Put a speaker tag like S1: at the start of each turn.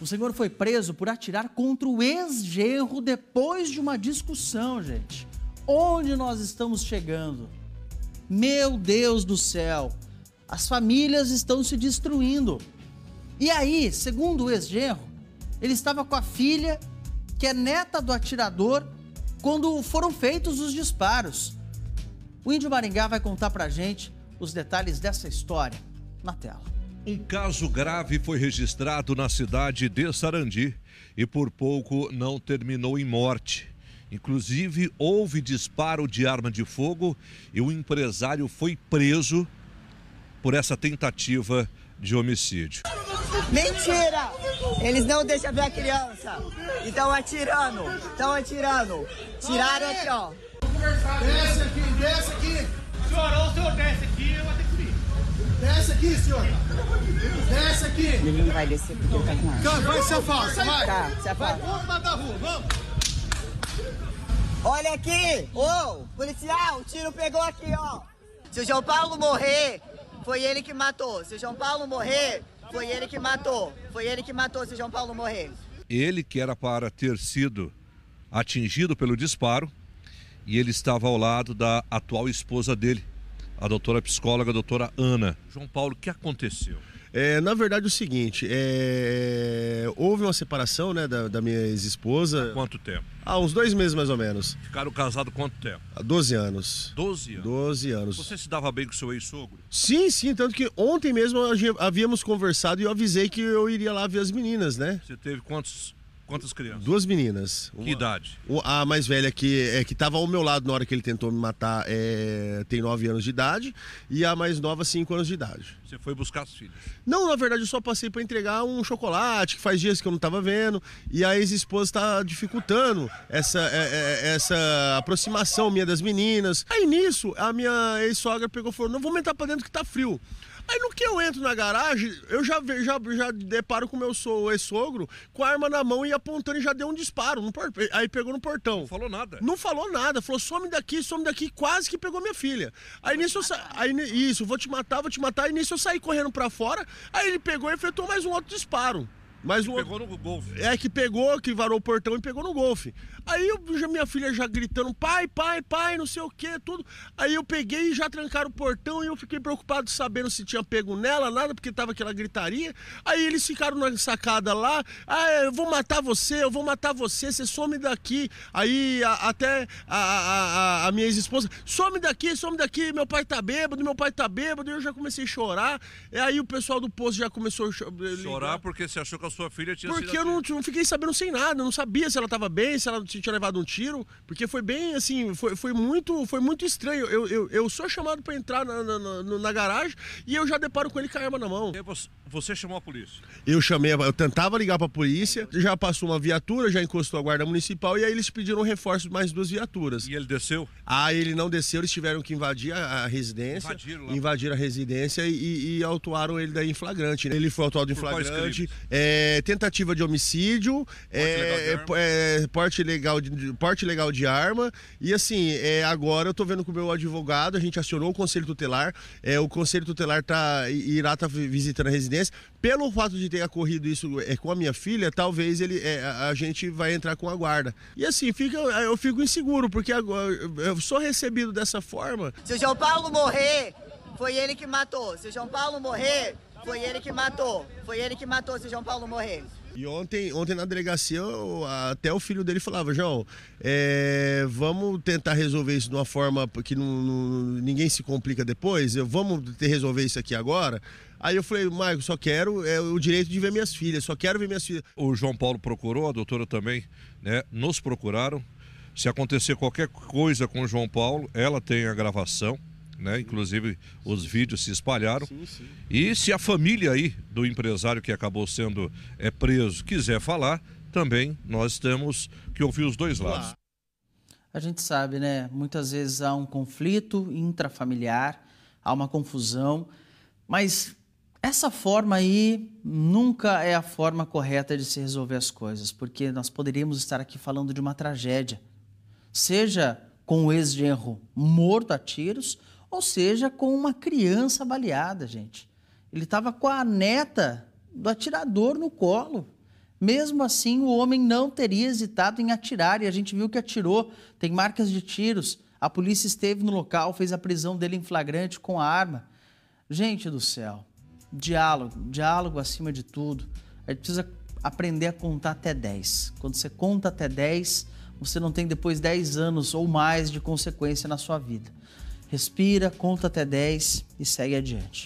S1: O senhor foi preso por atirar contra o ex-gerro depois de uma discussão, gente. Onde nós estamos chegando? Meu Deus do céu! As famílias estão se destruindo. E aí, segundo o ex-genro, ele estava com a filha, que é neta do atirador, quando foram feitos os disparos. O Índio Maringá vai contar pra gente os detalhes dessa história na tela.
S2: Um caso grave foi registrado na cidade de Sarandi e por pouco não terminou em morte. Inclusive, houve disparo de arma de fogo e o empresário foi preso por essa tentativa de homicídio.
S1: Mentira!
S2: Eles não deixam ver a criança. Então atirando, estão atirando. Tiraram aqui, ó.
S3: Desce aqui, desce aqui. Chorou, o senhor desce aqui, eu vou ter que ir. Desce aqui, senhor.
S2: Desce aqui. O menino vai descer porque ele tá com arma. Vai, se afasta, vai. Tá, se afasta. Vamos matar a rua, vamos. Olha aqui, ô, oh, policial, o tiro pegou aqui, ó. Se o João Paulo morrer, foi ele que matou. Se o João Paulo morrer, foi ele que matou. Foi ele que matou se o João Paulo morrer. Ele que era para ter sido atingido pelo disparo e ele estava ao lado da atual esposa dele, a doutora psicóloga, a doutora Ana. João Paulo, o que aconteceu?
S3: É, na verdade, é o seguinte: é... houve uma separação né, da, da minha ex-esposa. quanto tempo? Há ah, uns dois meses mais ou menos.
S2: Ficaram casados quanto tempo? Há 12 anos. 12 anos? 12 anos. Você se dava bem com seu ex-sogro?
S3: Sim, sim. Tanto que ontem mesmo havíamos conversado e eu avisei que eu iria lá ver as meninas,
S2: né? Você teve quantos Quantas crianças?
S3: Duas meninas. Uma... Que idade? A mais velha que é que estava ao meu lado na hora que ele tentou me matar é, tem nove anos de idade e a mais nova cinco anos de idade.
S2: Você foi buscar os filhos
S3: Não, na verdade eu só passei para entregar um chocolate que faz dias que eu não estava vendo e a ex-esposa está dificultando essa é, é, essa aproximação minha das meninas. Aí nisso a minha ex-sogra pegou e falou não vou aumentar para dentro que tá frio. Aí no que eu entro na garagem, eu já, já, já deparo com o meu so, ex-sogro com a arma na mão e apontando e já deu um disparo. No por... Aí pegou no portão. Não falou nada. Não falou nada. Falou, some daqui, some daqui. Quase que pegou minha filha. Aí nisso eu Isso, vou te matar, vou te matar. Aí nisso eu saí correndo pra fora. Aí ele pegou e efetuou mais um outro disparo. Mas o pegou no golfe. É que pegou, que varou o portão e pegou no golfe. Aí eu, minha filha já gritando, pai, pai, pai, não sei o que, tudo. Aí eu peguei e já trancaram o portão e eu fiquei preocupado sabendo se tinha pego nela, nada, porque tava aquela gritaria. Aí eles ficaram na sacada lá, ah, eu vou matar você, eu vou matar você, você some daqui. Aí a, até a, a, a minha ex-esposa, some daqui, some daqui, meu pai tá bêbado, meu pai tá bêbado. E eu já comecei a chorar. E aí o pessoal do posto já começou a chorar. Chorar
S2: porque você achou que eu sua filha tinha Porque sido eu
S3: não, não, fiquei sabendo sem nada, eu não sabia se ela estava bem, se ela tinha levado um tiro, porque foi bem assim, foi, foi muito foi muito estranho. Eu, eu, eu sou chamado para entrar na na, na, na, garagem e eu já deparo com ele com a arma na mão. Você chamou a polícia? Eu chamei, eu tentava ligar para a polícia, já passou uma viatura, já encostou a guarda municipal e aí eles pediram reforço de mais duas viaturas. E ele desceu? Ah, ele não desceu, eles tiveram que invadir a, a residência. Invadiram, lá. invadiram a residência e, e, autuaram ele daí em flagrante. Né? Ele foi autuado em flagrante. É, tentativa de homicídio, porte, é, legal de é, é porte, legal de, porte legal de arma. E assim, é, agora eu estou vendo com o meu advogado, a gente acionou o conselho tutelar. É, o conselho tutelar tá, irá estar tá visitando a residência pelo fato de ter ocorrido isso é, com a minha filha, talvez ele é, a gente vai entrar com a guarda. E assim, fica, eu fico inseguro, porque agora eu sou recebido dessa forma. Se
S2: o João Paulo morrer, foi ele que matou. Se o João Paulo morrer, foi ele que matou. Foi ele que matou se o João Paulo morrer.
S3: E ontem, ontem na delegacia, eu, até o filho dele falava, João, é, vamos tentar resolver isso de uma forma que não, não, ninguém se complica depois, eu, vamos ter, resolver
S2: isso aqui agora. Aí eu falei, Maicon, só quero é, o direito de ver minhas filhas, só quero ver minhas filhas. O João Paulo procurou, a doutora também, né? Nos procuraram. Se acontecer qualquer coisa com o João Paulo, ela tem a gravação né? Inclusive os vídeos se espalharam. Sim, sim. E se a família aí do empresário que acabou sendo é, preso quiser falar, também nós temos que ouvir os dois lados.
S1: A gente sabe, né? Muitas vezes há um conflito intrafamiliar, há uma confusão, mas essa forma aí nunca é a forma correta de se resolver as coisas, porque nós poderíamos estar aqui falando de uma tragédia. Seja com o ex-genro morto a tiros ou seja, com uma criança baleada, gente. Ele estava com a neta do atirador no colo. Mesmo assim, o homem não teria hesitado em atirar e a gente viu que atirou, tem marcas de tiros. A polícia esteve no local, fez a prisão dele em flagrante com a arma. Gente do céu, diálogo, diálogo acima de tudo. A gente precisa aprender a contar até 10. Quando você conta até 10, você não tem depois 10 anos ou mais de consequência na sua vida respira, conta até 10 e segue adiante.